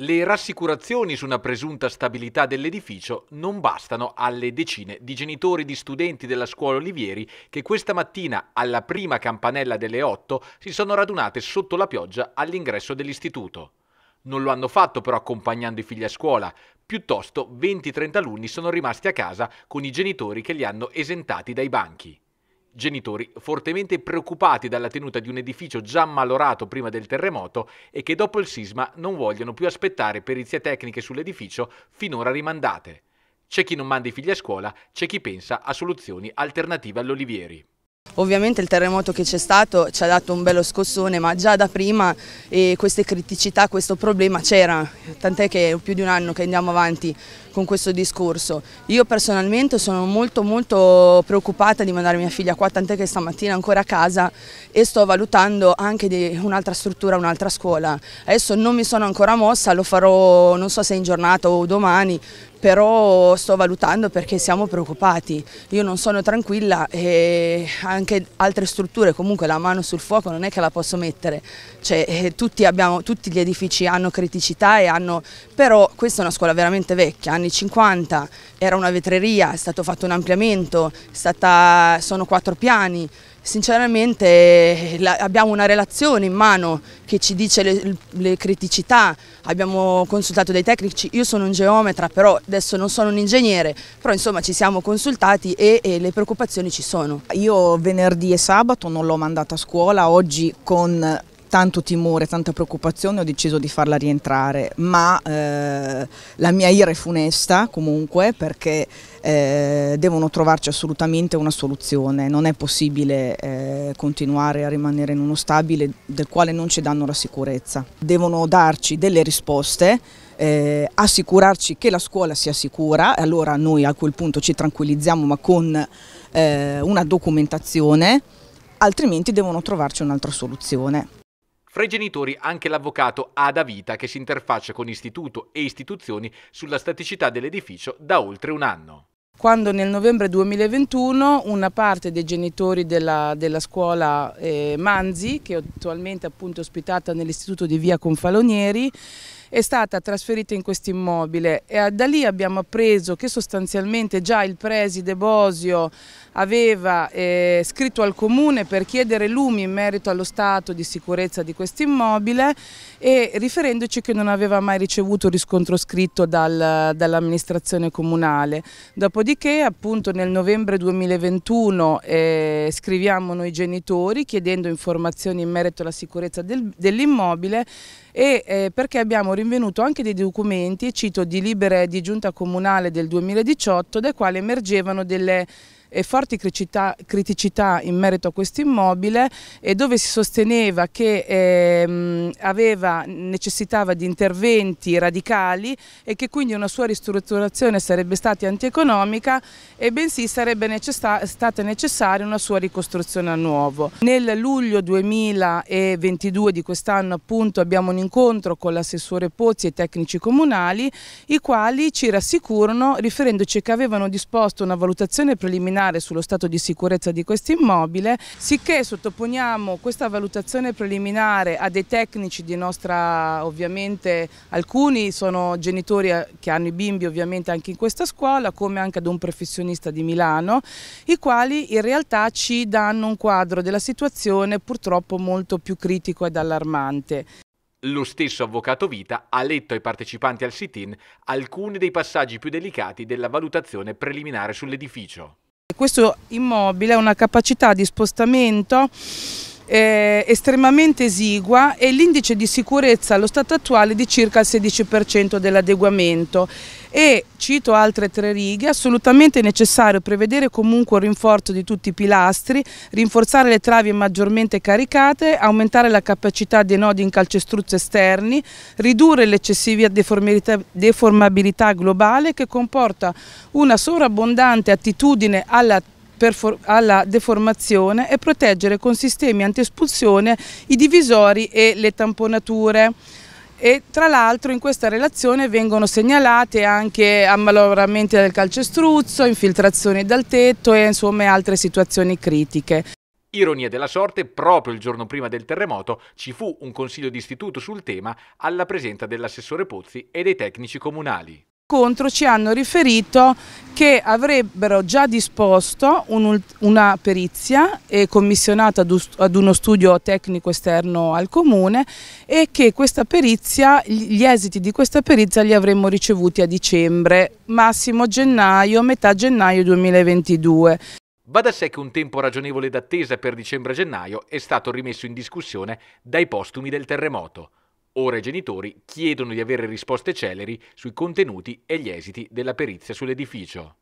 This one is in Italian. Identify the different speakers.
Speaker 1: Le rassicurazioni su una presunta stabilità dell'edificio non bastano alle decine di genitori di studenti della scuola Olivieri che questa mattina alla prima campanella delle 8 si sono radunate sotto la pioggia all'ingresso dell'istituto. Non lo hanno fatto però accompagnando i figli a scuola, piuttosto 20-30 alunni sono rimasti a casa con i genitori che li hanno esentati dai banchi. Genitori fortemente preoccupati dalla tenuta di un edificio già malorato prima del terremoto e che dopo il sisma non vogliono più aspettare perizie tecniche sull'edificio finora rimandate. C'è chi non manda i figli a scuola, c'è chi pensa a soluzioni alternative all'Olivieri.
Speaker 2: Ovviamente il terremoto che c'è stato ci ha dato un bello scossone, ma già da prima eh, queste criticità, questo problema c'era, tant'è che è più di un anno che andiamo avanti con questo discorso. Io personalmente sono molto molto preoccupata di mandare mia figlia qua, tant'è che stamattina ancora a casa e sto valutando anche di un'altra struttura, un'altra scuola. Adesso non mi sono ancora mossa, lo farò non so se in giornata o domani, però sto valutando perché siamo preoccupati, io non sono tranquilla e anche altre strutture comunque la mano sul fuoco non è che la posso mettere, cioè, eh, tutti, abbiamo, tutti, gli edifici hanno criticità e hanno, però questa è una scuola veramente vecchia, anni 50, era una vetreria, è stato fatto un ampliamento, stata, sono quattro piani, sinceramente la, abbiamo una relazione in mano che ci dice le, le, criticità, abbiamo consultato dei tecnici, io sono un geometra però adesso non sono un ingegnere,
Speaker 3: però insomma ci siamo consultati e, e le preoccupazioni ci sono. Io venerdì e sabato non l'ho mandata a scuola, oggi con tanto timore, tanta preoccupazione, ho deciso di farla rientrare, ma eh, la mia ira è funesta comunque perché eh, devono trovarci assolutamente una soluzione, non è possibile eh, continuare a rimanere in uno stabile del quale non ci danno la sicurezza. Devono darci delle risposte, eh, assicurarci che la scuola sia sicura, e allora noi a quel punto ci tranquillizziamo ma con eh, una documentazione altrimenti devono trovarci un'altra soluzione.
Speaker 1: Fra i genitori anche l'avvocato Ada Vita che si interfaccia con istituto e istituzioni sulla staticità dell'edificio da oltre un anno
Speaker 4: quando nel novembre 2021 una parte dei genitori della, della scuola eh, Manzi, che è attualmente appunto ospitata nell'istituto di Via Confalonieri, è stata trasferita in questo immobile e ah, da lì abbiamo appreso che sostanzialmente già il preside Bosio aveva eh, scritto al comune per chiedere lumi in merito allo stato di sicurezza di questo immobile e riferendoci che non aveva mai ricevuto riscontro scritto dal, dall'amministrazione comunale. Dopodiché appunto nel novembre 2021 eh, scriviamo noi genitori chiedendo informazioni in merito alla sicurezza del, dell'immobile e eh, perché abbiamo rinvenuto anche dei documenti, cito di libere di giunta comunale del 2018, dai quali emergevano delle e forti criticità, criticità in merito a questo immobile e dove si sosteneva che ehm, aveva, necessitava di interventi radicali e che quindi una sua ristrutturazione sarebbe stata antieconomica e bensì sarebbe necessa stata necessaria una sua ricostruzione a nuovo. Nel luglio 2022 di quest'anno appunto abbiamo un incontro con l'assessore Pozzi e i tecnici comunali i quali ci rassicurano riferendoci che avevano disposto una valutazione preliminare preliminare sullo stato di sicurezza di questo immobile, sicché sottoponiamo questa valutazione preliminare a dei tecnici di nostra, ovviamente alcuni sono genitori eh, che hanno i bimbi ovviamente anche in questa scuola, come anche ad un professionista di Milano, i quali in realtà ci danno un quadro della situazione purtroppo molto più critico ed allarmante.
Speaker 1: Lo stesso avvocato Vita ha letto ai partecipanti al sit-in alcuni dei passaggi più delicati della valutazione preliminare sull'edificio.
Speaker 4: Questo immobile ha una capacità di spostamento eh, estremamente esigua e l'indice di sicurezza allo stato attuale è di circa il 16% dell'adeguamento e cito altre tre righe, assolutamente necessario prevedere comunque un rinforzo di tutti i pilastri, rinforzare le travi maggiormente caricate, aumentare la capacità dei nodi in calcestruzzo esterni, ridurre l'eccessiva deformabilità globale che comporta una sovrabbondante attitudine alla alla deformazione e proteggere con sistemi antiespulsione i divisori e le tamponature e tra l'altro in questa relazione vengono segnalate anche ammaloramenti del calcestruzzo, infiltrazioni dal tetto e insomma altre situazioni critiche.
Speaker 1: Ironia della sorte, proprio il giorno prima del terremoto ci fu un consiglio d'istituto sul tema alla presenza dell'assessore Pozzi e dei tecnici comunali
Speaker 4: contro ci hanno riferito che avrebbero già disposto un, una perizia e eh, commissionata ad, ad uno studio tecnico esterno al comune e che perizia, gli esiti di questa perizia li avremmo ricevuti a dicembre, massimo gennaio, metà gennaio 2022.
Speaker 1: Va da sé che un tempo ragionevole d'attesa per dicembre-gennaio è stato rimesso in discussione dai postumi del terremoto. Ora i genitori chiedono di avere risposte celeri sui contenuti e gli esiti della perizia sull'edificio.